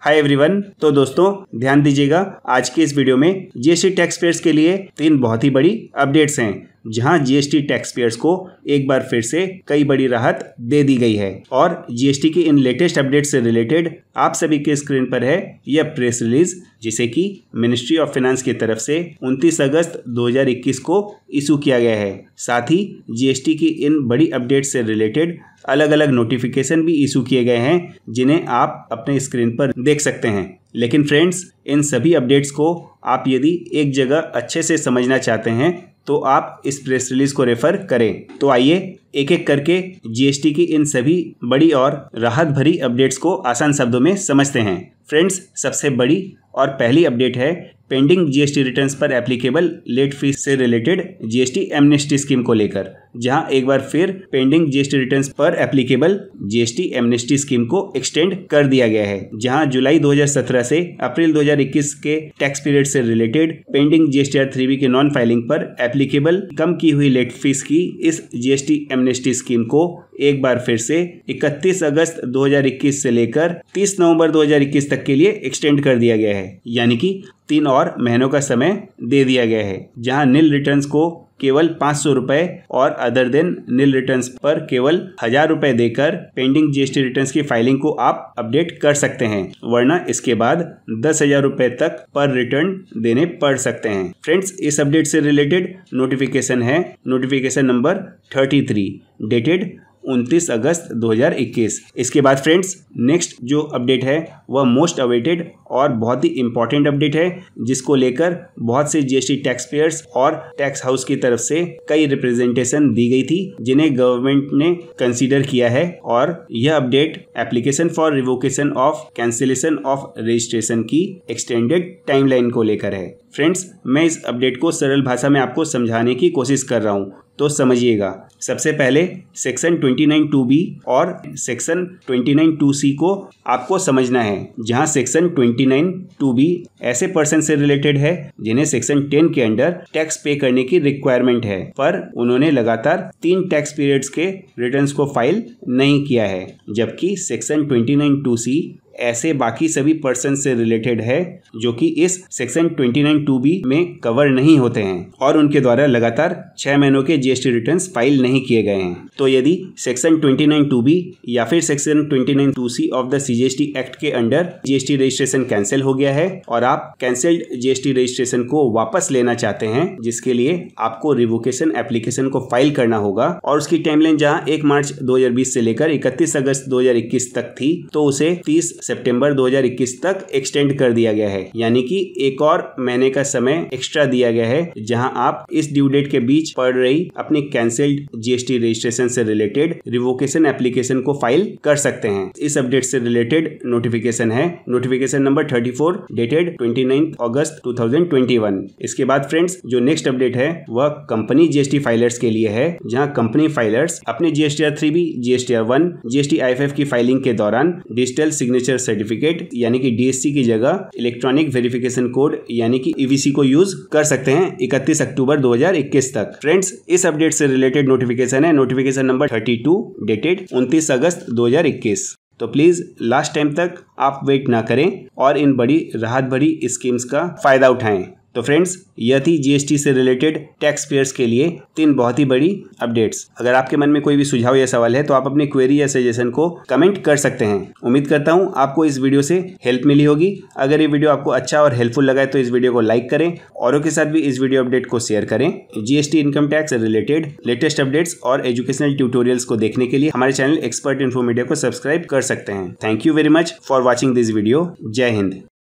hi everyone तो दोस्तों ध्यान दीजिएगा आज के इस वीडियो में जीएसटी टैक्स पेयर्स के लिए तीन बहुत ही बड़ी अपडेट्स हैं जहां जीएसटी टैक्स पेयर्स को एक बार फिर से कई बड़ी राहत दे दी गई है और जीएसटी की इन लेटेस्ट अपडेट से रिलेटेड आप सभी के स्क्रीन पर है यह प्रेस रिलीज जिसे कि मिनिस्ट्री ऑफ फाइनेंस की तरफ से 29 अगस्त 2021 को इशू किया गया है साथ ही जीएसटी की इन बड़ी अपडेट से रिलेटेड अलग अलग नोटिफिकेशन भी इशू किए गए हैं जिन्हें आप अपने स्क्रीन पर देख सकते हैं लेकिन फ्रेंड्स इन सभी अपडेट्स को आप यदि एक जगह अच्छे से समझना चाहते हैं तो आप इस प्रेस रिलीज को रेफर करें तो आइए एक एक करके जीएसटी की इन सभी बड़ी और राहत भरी अपडेट्स को आसान शब्दों में समझते हैं फ्रेंड्स सबसे बड़ी और पहली अपडेट है पेंडिंग जीएसटी रिटर्न्स पर एप्लीकेबल लेट फीस से रिलेटेड जीएसटी एमनेस्टी स्कीम को लेकर जहां एक बार फिर पेंडिंग जीएसटी रिटर्न्स पर एप्लीकेबल जीएसटी एमनेस्टी स्कीम को एक्सटेंड कर दिया गया है जहां जुलाई 2017 से अप्रैल 2021 के टैक्स पीरियड से related pending GST R three के नॉन फाइलिंग पर एप्लीकेबल कम की हुई लेट फीस की इस जीएसटी एमनेस्टी स्कीम को एक बार फिर से 31 अगस्त 2021 से लेकर 30 नवंबर 2021 तक के लिए एक्सटेंड कर दिया गया है यानी कि तीन और महीनों का समय दे दिया गया है जहां नील रिटर्न्स को केवल पाँच सौ रुपये और अदर देन नील रिटर्न्स पर केवल हजार रुपये देकर पेंडिंग जीएसटी रिटर्न्स की फाइलिंग को आप अपडेट कर सकते हैं वरना इसके बाद दस हजार रुपये तक पर रिटर्न देने पड़ सकते हैं फ्रेंड्स इस अपडेट से रिलेटेड नोटिफिकेशन है notification number thirty three dated उनतीस अगस्त 2021 इसके बाद फ्रेंड्स नेक्स्ट जो अपडेट है वह मोस्ट अवेटेड और बहुत ही इंपॉर्टेंट अपडेट है जिसको लेकर बहुत से जीएसटी टैक्स पेयर्स और टैक्स हाउस की तरफ से कई रिप्रेजेंटेशन दी गई थी जिन्हें गवर्नमेंट ने कंसीडर किया है और यह update application for revocation of cancellation of registration की एक्सटेंडेड टाइमलाइन को लेकर है फ्रेंड्स मैं इस अपडेट को सरल भाषा में आपको समझाने की कोशिश कर रहा हूँ तो समझिएगा सबसे पहले सेक्शन ट्वेंटी टू बी और सेक्शन टू सी को आपको समझना है जहां section twenty nine two B ऐसे पर्सन से रिलेटेड है जिन्हें सेक्शन टेन के अंडर टैक्स पे करने की रिक्वायरमेंट है पर उन्होंने लगातार तीन टैक्स पीरियड्स के रिटर्न्स को फाइल नहीं किया है जबकि section twenty nine two C ऐसे बाकी सभी पर्सन से रिलेटेड है जो कि इस section twenty nine two B में कवर नहीं होते हैं और उनके द्वारा लगातार छह महीनों के जीएसटी रिटर्न फाइल नहीं किए गए हैं तो यदि section twenty nine two B या फिर section twenty nine two C of the CGST act के अंडर जीएसटी रजिस्ट्रेशन कैंसिल हो गया है और आप कैंसिल्ड जीएसटी रजिस्ट्रेशन को वापस लेना चाहते हैं जिसके लिए आपको रिवोकेशन एप्लीकेशन को फाइल करना होगा और उसकी टाइमलाइन जहां एक मार्च 2020 से लेकर 31 अगस्त 2021 तक थी तो उसे 30 सितंबर 2021 तक एक्सटेंड कर दिया गया है यानी कि एक और महीने का समय एक्स्ट्रा दिया गया है जहां आप इस ड्यू डेट के बीच पड़ रही अपनी कैंसिल्ड जीएसटी रजिस्ट्रेशन से रिलेटेड रिवोकेशन एप्लीकेशन को फाइल कर सकते हैं इस अपडेट से रिलेटेड नोटिफिकेशन है notification number thirty dated twenty अगस्त टू इसके बाद फ्रेंड्स जो नेक्स्ट अपडेट है वह कंपनी जीएसटी फाइलर्स के लिए है जहां कंपनी फाइलर्स अपने GST R three B GST R one GST I की फाइलिंग के दौरान डिजिटल सिग्नेचर सिग्नेचर सर्टिफिकेट यानी कि डीएससी की जगह इलेक्ट्रॉनिक वेरिफिकेशन कोड यानी कि ईवीसी e को यूज कर सकते हैं 31 अक्टूबर 2021 तक फ्रेंड्स इस अपडेट से रिलेटेड नोटिफिकेशन है नोटिफिकेशन नंबर 32 डेटेड 29 अगस्त 2021 तो प्लीज़ लास्ट टाइम तक आप वेट ना करें और इन बड़ी राहत भरी स्कीम्स का फ़ायदा उठाएं तो फ्रेंड्स यह थी जीएसटी से रिलेटेड टैक्स पेयर्स के लिए तीन बहुत ही बड़ी अपडेट्स अगर आपके मन में कोई भी सुझाव या सवाल है तो आप अपनी क्वेरी या सजेशन को कमेंट कर सकते हैं उम्मीद करता हूँ आपको इस वीडियो से हेल्प मिली होगी अगर ये वीडियो आपको अच्छा और हेल्पफुल लगा है तो इस वीडियो को लाइक करें औरों के साथ भी इस वीडियो अपडेट को शेयर करें GST income tax related latest updates और एजुकेशनल ट्यूटोरियल्स को देखने के लिए हमारे चैनल एक्सपर्ट इन्फो मीडिया को सब्सक्राइब कर सकते हैं thank you very much for watching this video जय हिंद